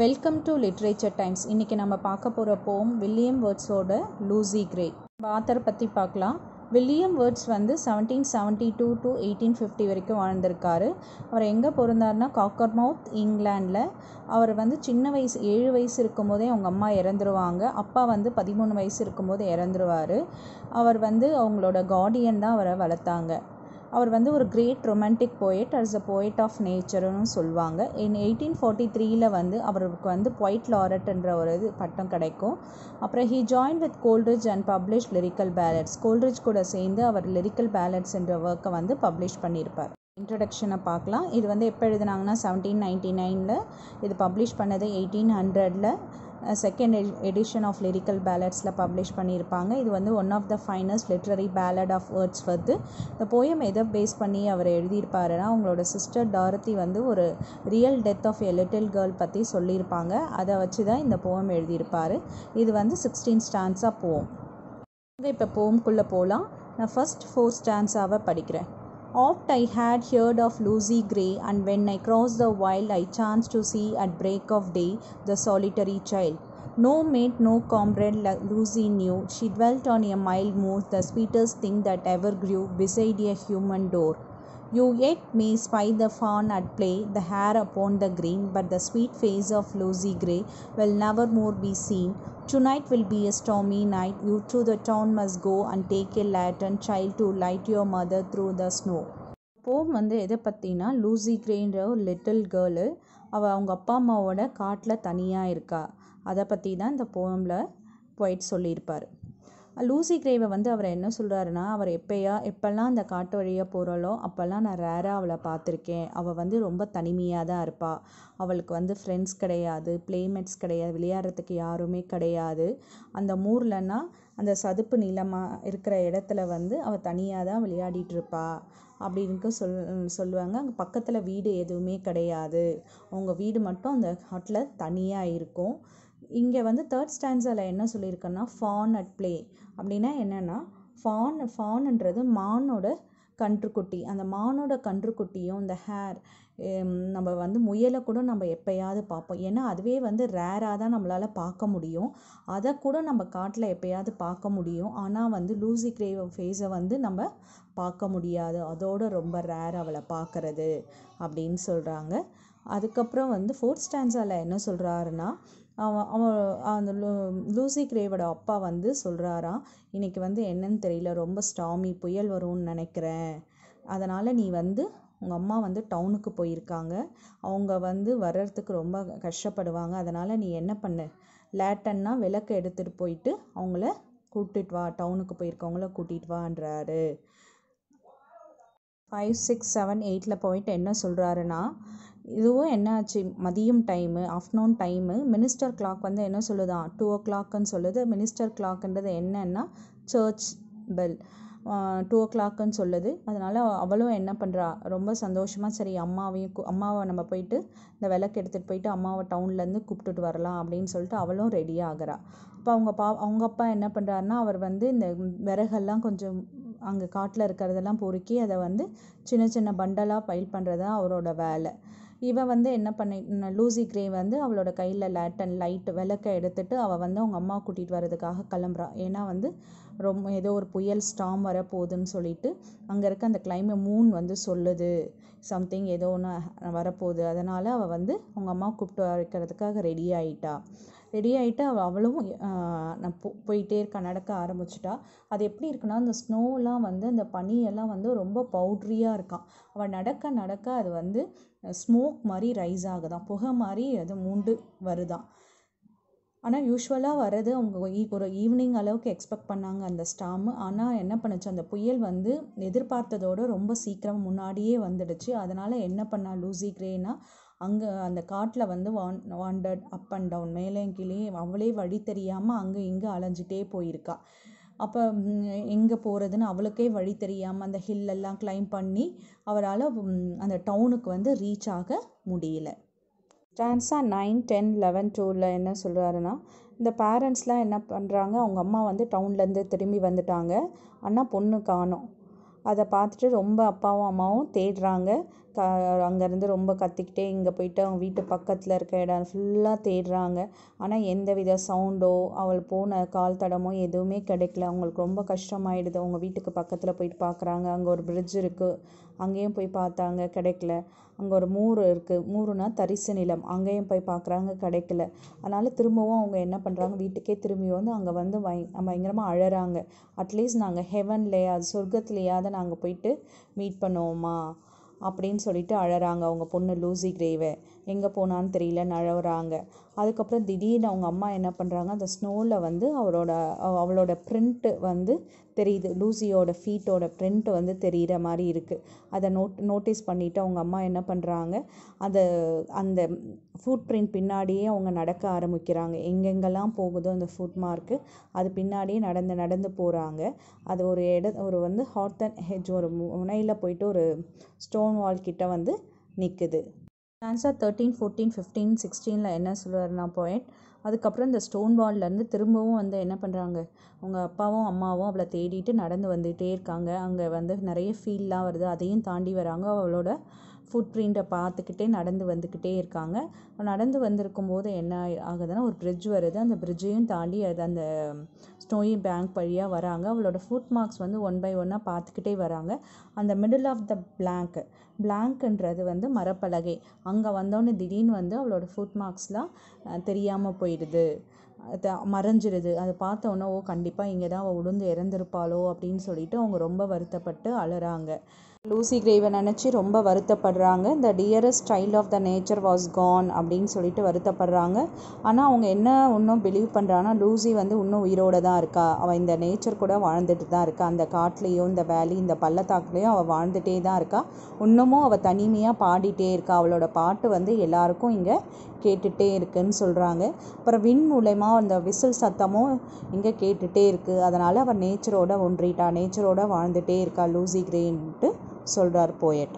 Welcome to literature times இன்றைக்கி நம்ம பார்க்க போகிற போம் வில்லியம் வேர்ட்ஸோட லூசி கிரே பாத்தரை பற்றி பார்க்கலாம் வில்லியம் வேர்ட்ஸ் வந்து seventeen seventy two to eighteen fifty வரைக்கும் வாழ்ந்திருக்காரு அவர் எங்கே பிறந்தார்னா காக்கர்மவுத் இங்கிலாண்டில் அவர் வந்து சின்ன வயசு ஏழு வயசு இருக்கும்போதே அவங்க அம்மா இறந்துருவாங்க அப்பா வந்து பதிமூணு வயசு இருக்கும்போது இறந்துருவார் அவர் வந்து அவங்களோட கார்டியன் தான் அவரை வளர்த்தாங்க அவர் வந்து ஒரு great romantic poet as a poet of நேச்சர்னு சொல்லுவாங்க இன் எயிட்டீன் ஃபார்ட்டி த்ரீயில் வந்து அவருக்கு வந்து பொயிட் லாரட்ன்ற ஒரு இது பட்டம் கிடைக்கும் அப்புறம் he join with Coleridge and publish lyrical ballads Coleridge கூட சேர்ந்து அவர் லிரிக்கல் பேலட்ஸ் என்ற ஒர்க்கை வந்து பப்ளிஷ் பண்ணியிருப்பார் இன்ட்ரடக்ஷனை பார்க்கலாம் இது வந்து எப்போ எழுதுனாங்கன்னா செவன்டீன் நைன்டி நைனில் இது பப்ளிஷ் பண்ணது எயிட்டீன் ஹண்ட்ரடில் செகண்ட் எடிஷன் ஆஃப் லிரிக்கல் பேலட்ஸில் பப்ளிஷ் பண்ணியிருப்பாங்க இது வந்து one of the finest literary ballad of Wordsworth வந்து இந்த போயம் எதை பேஸ் பண்ணி அவர் எழுதியிருப்பாருன்னா அவங்களோட சிஸ்டர் டாரத்தி வந்து ஒரு real death of a little girl பற்றி சொல்லியிருப்பாங்க அதை வச்சு தான் இந்த போயம் எழுதியிருப்பார் இது வந்து சிக்ஸ்டீன் ஸ்டான்ஸாக போவோம் இப்போ போம்குள்ளே போகலாம் நான் ஃபஸ்ட் ஃபோர் ஸ்டான்ஸாக படிக்கிறேன் Oft I had heard of Lucy Gray, and when I crossed the wild, I chanced to see at break of day the solitary child. No mate, no comrade, Lucy knew. She dwelt on a mild moor, the sweetest thing that ever grew, beside a human door. You yet may spy the fawn at play, the hare upon the green, but the sweet face of Lucy Gray will never more be seen. Tonight will be a stormy night. You to the town must go and take a lantern, child, to light your mother through the snow. போம் வந்து எதை பற்றினா Lucy கிரேன்ற ஒரு little girl அவள் அவங்க அப்பா அம்மாவோட காட்டில் தனியாக இருக்கா அதை பற்றி தான் இந்த போமில் போயிட்டு சொல்லியிருப்பார் லூசி கிரேவை வந்து அவர் என்ன சொல்கிறாருன்னா அவர் எப்போயா எப்போல்லாம் அந்த காட்டு வழியாக போகிறாளோ அப்போல்லாம் நான் ரேராக அவளை பார்த்துருக்கேன் அவள் வந்து ரொம்ப தனிமையாக தான் இருப்பாள் அவளுக்கு வந்து ஃப்ரெண்ட்ஸ் கிடையாது ப்ளேமேட்ஸ் கிடையாது விளையாடுறதுக்கு யாருமே கிடையாது அந்த மூர்லன்னா அந்த சதுப்பு நிலமாக இருக்கிற இடத்துல வந்து அவள் தனியாக தான் விளையாடிட்டு இருப்பா அப்படின்ட்டு சொல் சொல்லுவாங்க அங்கே பக்கத்தில் வீடு எதுவுமே கிடையாது அவங்க வீடு மட்டும் அந்த காட்டில் தனியாக இருக்கும் இங்கே வந்து தேர்ட் ஸ்டாண்டர்டில் என்ன சொல்லியிருக்கேன்னா ஃபான் அட் ப்ளே அப்படின்னா என்னென்னா ஃபான் ஃபான்ன்றது மானோட கன்றுக்குட்டி அந்த மானோட கன்றுக்குட்டியும் இந்த ஹேர் நம்ம வந்து முயலை கூட நம்ம எப்பயாவது பார்ப்போம் ஏன்னா அதுவே வந்து ரேராக தான் நம்மளால் பார்க்க முடியும் அதை கூட நம்ம காட்டில் எப்போயாவது பார்க்க முடியும் ஆனால் வந்து லூசி கிரேவ் ஃபேஸை வந்து நம்ம பார்க்க முடியாது அதோட ரொம்ப ரேர் அவளை பார்க்குறது அப்படின்னு சொல்கிறாங்க அதுக்கப்புறம் வந்து ஃபோர்த் ஸ்டாண்டர்டில் என்ன சொல்கிறாருன்னா அவன் அவன் அந்த லூ லூசி கிரேவோட அப்பா வந்து சொல்கிறாராம் இன்றைக்கி வந்து என்னன்னு தெரியல ரொம்ப ஸ்டாமி புயல் வரும்னு நினைக்கிறேன் அதனால் நீ வந்து உங்கள் அம்மா வந்து டவுனுக்கு போயிருக்காங்க அவங்க வந்து வர்றதுக்கு ரொம்ப கஷ்டப்படுவாங்க அதனால் நீ என்ன பண்ணு லேட்டன்னா விளக்கு எடுத்துகிட்டு போயிட்டு அவங்கள கூட்டிகிட்டு வா டவுனுக்கு போயிருக்கவங்கள கூட்டிகிட்டு வான்றாரு ஃபைவ் சிக்ஸ் செவன் எயிட்டில் போயிட்டு என்ன சொல்கிறாருன்னா இதுவும் என்னாச்சு மதியம் time afternoon time minister clock வந்து என்ன சொல்லுதான் டூ ஓ கிளாக்குன்னு சொல்லுது மினிஸ்டர் கிளாக்ன்றது என்னன்னா சர்ச் பெல் டூ ஓ கிளாக்குன்னு சொல்லுது அதனால் அவளும் என்ன பண்ணுறா ரொம்ப சந்தோஷமாக சரி அம்மாவையும் அம்மாவை நம்ம போயிட்டு இந்த விளக்கு எடுத்துகிட்டு போயிட்டு அம்மாவை டவுன்லேருந்து கூப்பிட்டுட்டு வரலாம் அப்படின்னு சொல்லிட்டு அவளும் ரெடி ஆகிறா அப்போ அவங்க பா அவங்க அப்பா என்ன பண்ணுறாருன்னா அவர் வந்து இந்த விறகெல்லாம் கொஞ்சம் அங்கே காட்டில் இருக்கிறதெல்லாம் பொறுக்கி அதை வந்து சின்ன சின்ன பண்டலாக பயில் பண்ணுறது தான் அவரோட வேலை இவள் வந்து என்ன பண்ணி லூசி கிரே வந்து அவளோட கையில் லேட்டன் லைட் விளக்க எடுத்துட்டு அவள் வந்து அவங்க அம்மா கூட்டிகிட்டு வர்றதுக்காக கிளம்புறா ஏன்னா வந்து ரொம்ப ஏதோ ஒரு புயல் ஸ்டாம் வரப்போகுதுன்னு சொல்லிட்டு அங்கே இருக்க அந்த கிளைமே மூன் வந்து சொல்லுது சம்திங் ஏதோ ஒன்று வரப்போகுது அதனால் அவள் வந்து அவங்க அம்மா கூப்பிட்டு வைக்கிறதுக்காக ரெடி ஆகிட்டா ரெடி ஆகிட்டு அவள் அவளும் நான் போ போயிட்டே இருக்காள் நடக்க ஆரம்பிச்சிட்டா அது எப்படி இருக்குன்னா அந்த ஸ்னோலாம் வந்து அந்த பனியெல்லாம் வந்து ரொம்ப பவுட்ரியாக இருக்கான் அவள் நடக்க நடக்க அது வந்து ஸ்மோக் மாதிரி ரைஸ் ஆகுதான் புகை மாதிரி அது மூண்டு வருதான் ஆனால் யூஸ்வலாக வர்றது அவங்க ஒரு ஈவினிங் அளவுக்கு எக்ஸ்பெக்ட் பண்ணாங்க அந்த ஸ்டாமு ஆனால் என்ன பண்ணுச்சு அந்த புயல் வந்து எதிர்பார்த்ததோட ரொம்ப சீக்கிரம் முன்னாடியே வந்துடுச்சு அதனால் என்ன பண்ணா லூசி கிரேனா அங்கே அந்த காட்டில் வந்து வான் வாண்டட் அப் அண்ட் டவுன் மேலேயும் கீழே அவளே வழி தெரியாமல் அங்கே இங்கே அலைஞ்சிட்டே போயிருக்காள் அப்போ எங்கே போகிறதுன்னு அவளுக்கே வழி தெரியாமல் அந்த ஹில்லெல்லாம் கிளைம் பண்ணி அவரால் அந்த டவுனுக்கு வந்து ரீச் ஆக முடியல டான்ஸா நைன் டென் லெவன் டூவில் என்ன சொல்கிறாருன்னா இந்த பேரண்ட்ஸ்லாம் என்ன பண்ணுறாங்க அவங்க அம்மா வந்து டவுன்லேருந்து திரும்பி வந்துட்டாங்க ஆனால் பொண்ணு காணும் அதை பார்த்துட்டு ரொம்ப அப்பாவும் அம்மாவும் தேடுறாங்க க அங்கேருந்து ரொம்ப கத்திக்கிட்டே இங்கே போய்ட்டு அவங்க வீட்டு பக்கத்தில் இருக்க இடம் ஃபுல்லாக தேடுறாங்க ஆனால் எந்த வித சவுண்டோ அவள் போன கால் தடமோ எதுவுமே கிடைக்கல அவங்களுக்கு ரொம்ப கஷ்டமாயிடுது அவங்க வீட்டுக்கு பக்கத்தில் போய்ட்டு பார்க்குறாங்க அங்கே ஒரு பிரிட்ஜ் இருக்குது அங்கேயும் போய் பார்த்தாங்க கிடைக்கல அங்கே ஒரு மூர் இருக்குது மூருனா தரிசு நிலம் அங்கேயும் போய் பார்க்குறாங்க கிடைக்கல அதனால் திரும்பவும் அவங்க என்ன பண்ணுறாங்க வீட்டுக்கே திரும்பி வந்து அங்கே வந்து பயங்கரமாக அழகிறாங்க அட்லீஸ்ட் நாங்கள் ஹெவன்லேயாவது சொர்க்கத்துலேயாவது நாங்கள் போயிட்டு மீட் பண்ணுவோமா அப்படின்னு சொல்லிட்டு அழகிறாங்க அவங்க பொண்ணு லூசி கிரேவை எங்கே போனான்னு தெரியல நழுவுறாங்க அதுக்கப்புறம் திடீர்னு அவங்க அம்மா என்ன பண்ணுறாங்க அந்த ஸ்னோவில் வந்து அவரோட அவளோட ப்ரிண்ட்டு வந்து தெரியுது லூசியோட ஃபீட்டோட ப்ரிண்ட் வந்து தெரிகிற மாதிரி இருக்குது அதை நோட் நோட்டீஸ் பண்ணிவிட்டு அவங்க அம்மா என்ன பண்ணுறாங்க அந்த அந்த ஃபுட் பிரிண்ட் பின்னாடியே அவங்க நடக்க ஆரம்பிக்கிறாங்க எங்கெங்கெல்லாம் போகுதோ அந்த ஃபுட் மார்க்கு அது பின்னாடியே நடந்து நடந்து போகிறாங்க அது ஒரு இட ஒரு வந்து ஹார்த் அண்ட் ஹெஜ் ஒரு முனையில் போயிட்டு ஒரு ஸ்டோன் வால் கிட்ட வந்து நிற்குது டான்ஸா தேர்ட்டீன் ஃபோர்டீன் ஃபிஃப்டீன் சிக்ஸ்டீனில் என்ன சொல்லுவார்னா போயிட் அதுக்கப்புறம் இந்த ஸ்டோன் வால்லேருந்து திரும்பவும் வந்து என்ன பண்ணுறாங்க அவங்க அப்பாவும் அம்மாவும் அவளை தேடிகிட்டு நடந்து வந்துகிட்டே இருக்காங்க அங்கே வந்து நிறைய ஃபீல்லாம் வருது அதையும் தாண்டி வராங்க அவளோட ஃபுட் பிரிண்ட்டை பார்த்துக்கிட்டே நடந்து வந்துக்கிட்டே இருக்காங்க நடந்து வந்திருக்கும் போது என்ன ஆகுதுன்னா ஒரு பிரிட்ஜ் வருது அந்த பிரிட்ஜையும் தாண்டி அது அந்த ஸ்னோயி பேங்க் வழியாக வராங்க அவளோட ஃபுட் மார்க்ஸ் வந்து ஒன் பை ஒன்னாக பார்த்துக்கிட்டே வராங்க அந்த மிடில் ஆஃப் த பிளாங்க் பிளாங்க்ன்றது வந்து மரப்பலகை அங்கே வந்தோடனே திடீர்னு வந்து அவளோட ஃபுட் மார்க்ஸ்லாம் தெரியாமல் போயிடுது த மறைஞ்சிடுது அதை பார்த்தோன்னே ஓ கண்டிப்பாக இங்கே தான் அவள் உளுந்து இறந்துருப்பாளோ அப்படின்னு சொல்லிட்டு அவங்க ரொம்ப வருத்தப்பட்டு அழுறாங்க லூசி கிரேவை நினச்சி ரொம்ப வருத்தப்படுறாங்க the dearest style of the nature was gone அப்படின்னு சொல்லிட்டு வருத்தப்படுறாங்க ஆனால் அவங்க என்ன இன்னும் பிலீவ் பண்ணுறான்னா லூசி வந்து இன்னும் உயிரோடு தான் இருக்கா அவள் இந்த நேச்சர் கூட வாழ்ந்துட்டு தான் இருக்கா அந்த காட்டுலேயும் இந்த வேலி இந்த பள்ளத்தாக்குலேயும் அவள் வாழ்ந்துகிட்டே தான் இருக்கா இன்னமும் அவள் தனிமையாக பாடிட்டே இருக்கா அவளோட பாட்டு வந்து எல்லாருக்கும் இங்கே கேட்டுகிட்டே இருக்குன்னு சொல்கிறாங்க அப்புறம் விண் மூலயமா அந்த விசில் சத்தமும் இங்கே கேட்டுகிட்டே இருக்குது அதனால் அவள் நேச்சரோட ஒன்றிட்டா நேச்சரோட வாழ்ந்துகிட்டே இருக்கா லூசி கிரேன்ட்டு சொல்றார் போயட்